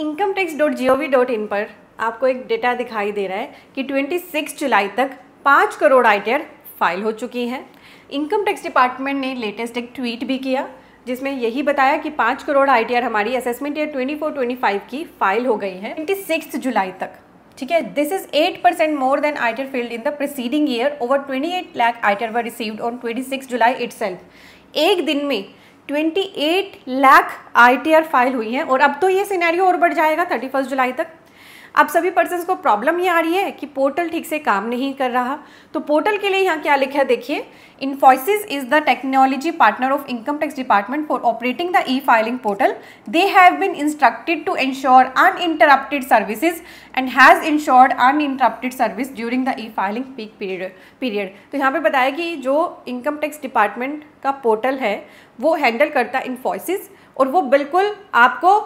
income tax dot G O V dot in पर आपको एक डेटा दिखाई दे रहा है कि 26 जुलाई तक पाँच करोड़ आर फाइल हो चुकी है इनकम टैक्स डिपार्टमेंट ने लेटेस्ट एक ट्वीट भी किया जिसमें यही बताया कि पाँच करोड़ आर हमारी असेसमेंट ईयर 24-25 की फाइल हो गई है 26 जुलाई तक ठीक है this is 8 percent more than I R filed in the preceding year over 28 lakh R were received on 26 July it एक दिन में 28 लाख आईटीआर फाइल हुई हैं और अब तो ये सिनेरियो और बढ़ जाएगा 31 जुलाई तक अब सभी पर्सन को प्रॉब्लम ये आ रही है कि पोर्टल ठीक से काम नहीं कर रहा तो पोर्टल के लिए यहाँ क्या लिखा है देखिए Infosys is the technology partner of income tax department for operating the e filing portal they have been instructed to ensure uninterrupted services and has ensured interrupted service during the e filing peak period period तो यहाँ पर बताया कि जो income tax department का portal है वो handle करता है इन्फोसिस और वो बिल्कुल आपको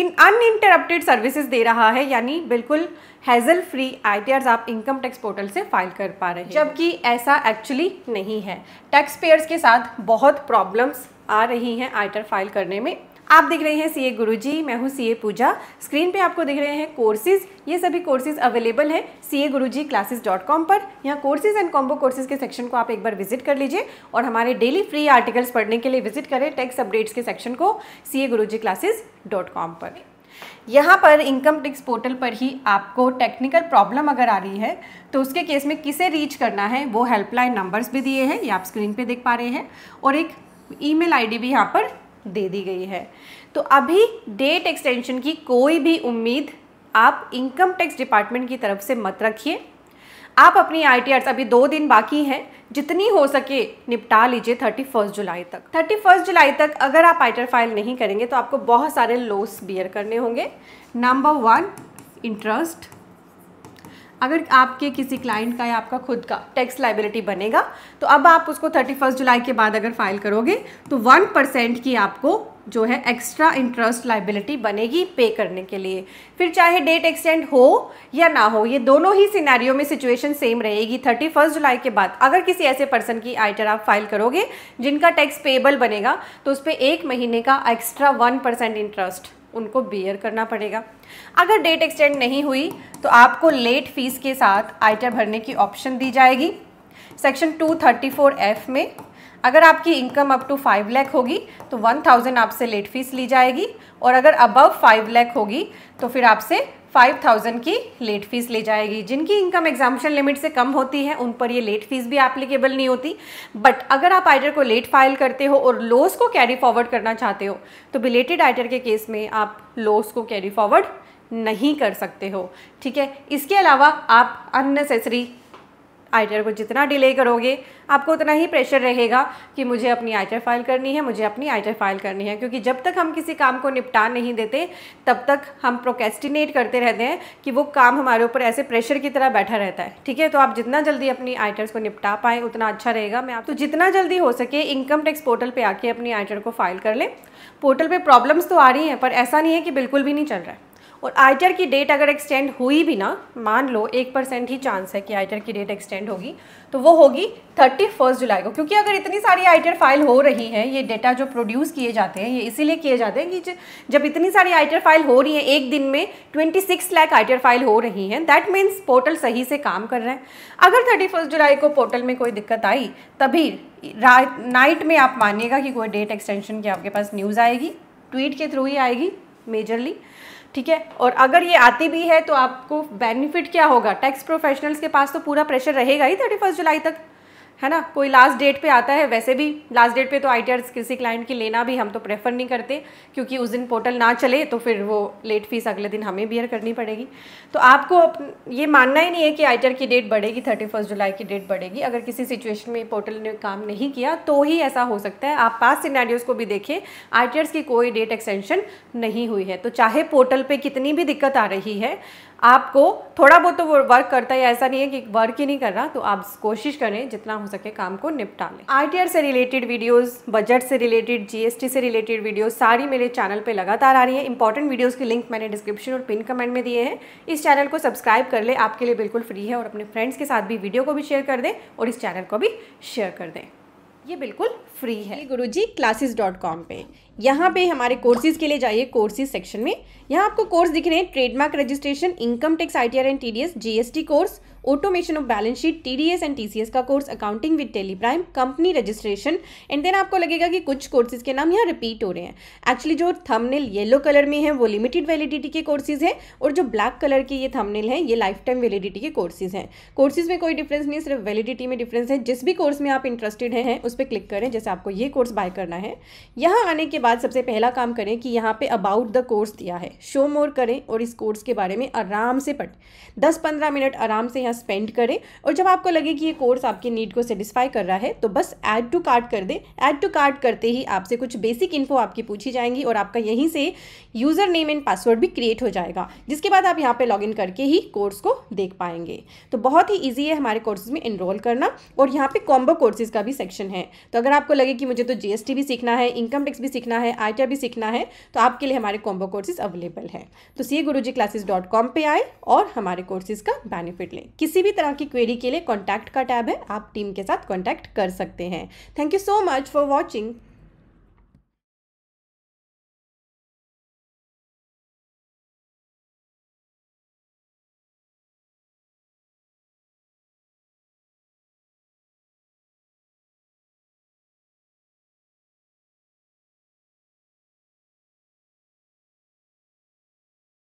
इन अनइंटरप्टेड सर्विसेज दे रहा है यानी बिल्कुल हैजल फ्री आई आप इनकम टैक्स पोर्टल से फाइल कर पा रहे हैं जबकि ऐसा एक्चुअली नहीं है टैक्स पेयर्स के साथ बहुत प्रॉब्लम्स आ रही हैं आई फाइल करने में आप देख रहे हैं सीए गुरुजी मैं हूं सीए पूजा स्क्रीन पे आपको दिख रहे हैं कोर्सेज ये सभी कोर्सेज अवेलेबल हैं सी ए गुरु जी डॉट कॉम पर यहाँ कोर्सेज एंड कॉम्बो कोर्सेज के सेक्शन को आप एक बार विजिट कर लीजिए और हमारे डेली फ्री आर्टिकल्स पढ़ने के लिए विजिट करें टैक्स अपडेट्स के सेक्शन को C A G classes dot com पर यहाँ पर इनकम टैक्स पोर्टल पर ही आपको टेक्निकल प्रॉब्लम अगर आ रही है तो उसके केस में किसे रीच करना है वो हेल्पलाइन नंबर्स भी दिए हैं ये आप स्क्रीन पे देख पा रहे हैं और एक ईमेल आईडी भी यहाँ पर दे दी गई है तो अभी डेट एक्सटेंशन की कोई भी उम्मीद आप इनकम टैक्स डिपार्टमेंट की तरफ से मत रखिए आप अपनी आई अभी दो दिन बाकी हैं जितनी हो सके निपटा लीजिए थर्टी फर्स्ट जुलाई तक थर्टी फर्स्ट जुलाई तक अगर आप आई फाइल नहीं करेंगे तो आपको बहुत सारे लोस बियर करने होंगे नंबर वन इंटरेस्ट अगर आपके किसी क्लाइंट का या आपका खुद का टैक्स लाइबिलिटी बनेगा तो अब आप उसको थर्टी फर्स्ट जुलाई के बाद अगर फाइल करोगे तो वन परसेंट की आपको जो है एक्स्ट्रा इंटरेस्ट लाइबिलिटी बनेगी पे करने के लिए फिर चाहे डेट एक्सटेंड हो या ना हो ये दोनों ही सिनेरियो में सिचुएशन सेम रहेगी थर्टी फर्स्ट जुलाई के बाद अगर किसी ऐसे पर्सन की आइटर आप फाइल करोगे जिनका टैक्स पेबल बनेगा तो उस पर एक महीने का एक्स्ट्रा वन परसेंट इंटरेस्ट उनको बेयर करना पड़ेगा अगर डेट एक्सटेंड नहीं हुई तो आपको लेट फीस के साथ आयटा भरने की ऑप्शन दी जाएगी सेक्शन 234 एफ में अगर आपकी income up to five lakh होगी तो वन थाउजेंड आपसे लेट फीस ली जाएगी और अगर अबव फाइव लैख होगी तो फिर आपसे फाइव थाउजेंड की लेट फीस ले जाएगी जिनकी इनकम एग्जामेशन लिमिट से कम होती है उन पर ये लेट फीस भी एप्लीकेबल नहीं होती बट अगर आप आइडर को लेट फाइल करते हो और लोस को कैरी फॉरवर्ड करना चाहते हो तो बिलेटेड आइडर के केस में आप लोस को कैरी फॉरवर्ड नहीं कर सकते हो ठीक है इसके अलावा आप अननेसेसरी आईटीआर को जितना डिले करोगे आपको उतना ही प्रेशर रहेगा कि मुझे अपनी आईटीआर फाइल करनी है मुझे अपनी आईटीआर फाइल करनी है क्योंकि जब तक हम किसी काम को निपटा नहीं देते तब तक हम प्रोकेस्टिनेट करते रहते हैं कि वो काम हमारे ऊपर ऐसे प्रेशर की तरह बैठा रहता है ठीक है तो आप जितना जल्दी अपनी आईटीआर को निपटा पाएँ उतना अच्छा रहेगा मैं आप तो जितना जल्दी हो सके इनकम टैक्स पोर्टल पर आके अपनी आईटीआर को फाइल कर लें पोर्टल पर प्रॉब्लम्स तो आ रही हैं पर ऐसा नहीं है कि बिल्कुल भी नहीं चल रहा है और आर की डेट अगर एक्सटेंड हुई भी ना मान लो एक परसेंट ही चांस है कि आर की डेट एक्सटेंड होगी तो वो होगी थर्टी फर्स्ट जुलाई को क्योंकि अगर इतनी सारी आर फाइल हो रही हैं ये डेटा जो प्रोड्यूस किए जाते हैं ये इसीलिए किए जाते हैं कि जब इतनी सारी आर फाइल हो रही हैं एक दिन में twenty six T R file हो रही हैं दैट मीन्स पोर्टल सही से काम कर रहे हैं अगर थर्टी फर्स्ट जुलाई को पोर्टल में कोई दिक्कत आई तभी नाइट में आप मानिएगा कि कोई डेट एक्सटेंशन की आपके पास न्यूज़ आएगी ट्वीट के थ्रू ही आएगी मेजरली ठीक है और अगर ये आती भी है तो आपको बेनिफिट क्या होगा टैक्स प्रोफेशनल्स के पास तो पूरा प्रेशर रहेगा ही थर्टी फर्स्ट जुलाई तक है ना कोई लास्ट डेट पे आता है वैसे भी लास्ट डेट पे तो आई किसी क्लाइंट की लेना भी हम तो प्रेफर नहीं करते क्योंकि उस दिन पोर्टल ना चले तो फिर वो लेट फीस अगले दिन हमें बियर करनी पड़ेगी तो आपको ये मानना ही नहीं है कि आई की डेट बढ़ेगी थर्टी जुलाई की डेट बढ़ेगी अगर किसी सिचुएशन में पोर्टल ने काम नहीं किया तो ही ऐसा हो सकता है आप पास सिनेरियोज को भी देखें आई की कोई डेट एक्सटेंशन नहीं हुई है तो चाहे पोर्टल पर कितनी भी दिक्कत आ रही है आपको थोड़ा बहुत तो वो वर्क करता है ऐसा नहीं है कि वर्क ही नहीं कर रहा तो आप कोशिश करें जितना हो सके काम को निपटा लें आर से रिलेटेड वीडियोस बजट से रिलेटेड जीएसटी से रिलेटेड वीडियोस सारी मेरे चैनल पे लगातार आ रही है इंपॉर्टेंट वीडियोस की लिंक मैंने डिस्क्रिप्शन और पिन कमेंट में दिए हैं इस चैनल को सब्सक्राइब कर ले आपके लिए बिल्कुल फ्री है और अपने फ्रेंड्स के साथ भी वीडियो को भी शेयर कर दें और इस चैनल को भी शेयर कर दें ये बिल्कुल फ्री है गुरु जी क्लासेज डॉट कॉम पर यहाँ पे हमारे कोर्सेज के लिए जाइए कोर्सेज सेक्शन में यहाँ आपको कोर्स दिख रहे हैं trademark registration income tax I T R and T D S G S T course automation of balance sheet TDS and TCS का course accounting with Tally Prime company registration and then आपको लगेगा कि कुछ courses के नाम यहाँ repeat हो रहे हैं एक्चुअली जो थंबनेल येलो कलर में है वो लिमिटेड वैलिडिटी के कोर्सेज हैं और जो ब्लैक कलर के ये थमनेल हैं ये लाइफ टाइम वैलिडिटी के कोर्सेज हैं कोर्सेज में कोई डिफरेंस नहीं सिर्फ वैलिडिटी में डिफरेंस है जिस भी कोर्स में आप इंटरेस्टेड हैं उस पर क्लिक करें जैसे आपको ये कोर्स बाय करना है यहाँ आने के बाद सबसे पहला काम करें कि यहाँ पे अबाउट द कोर्स दिया है शो मोर करें और इस कोर्स के बारे में आराम से पढें दस पंद्रह मिनट आराम से यहाँ स्पेंड करें और जब आपको लगे कि ये कोर्स आपके नीड को सेटिस्फाई कर रहा है तो बस ऐड टू कार्ट कर दें ऐड टू कार्ट करते ही आपसे कुछ बेसिक इन्फो आपकी पूछी जाएंगी और आपका यहीं से यूज़र नेम एंड पासवर्ड भी क्रिएट हो जाएगा जिसके बाद आप यहाँ पर लॉग करके ही कोर्स को देख पाएंगे तो बहुत ही ईजी है हमारे कोर्सेज में इनरोल करना और यहाँ पर कॉम्बो कोर्सेज का भी सेक्शन है तो अगर आपको लगे कि मुझे तो जी भी सीखना है इनकम टैक्स भी सीखना है आई भी सीखना है तो आपके लिए हमारे कॉम्बो कोर्सेज अवेलेबल है तो सी गुरु जी क्लासेस डॉट कॉम पर आए और हमारे कोर्सेज का बेनिफिट लें किसी भी तरह की क्वेरी के लिए कॉन्टैक्ट का टैब है आप टीम के साथ कॉन्टैक्ट कर सकते हैं thank you so much for watching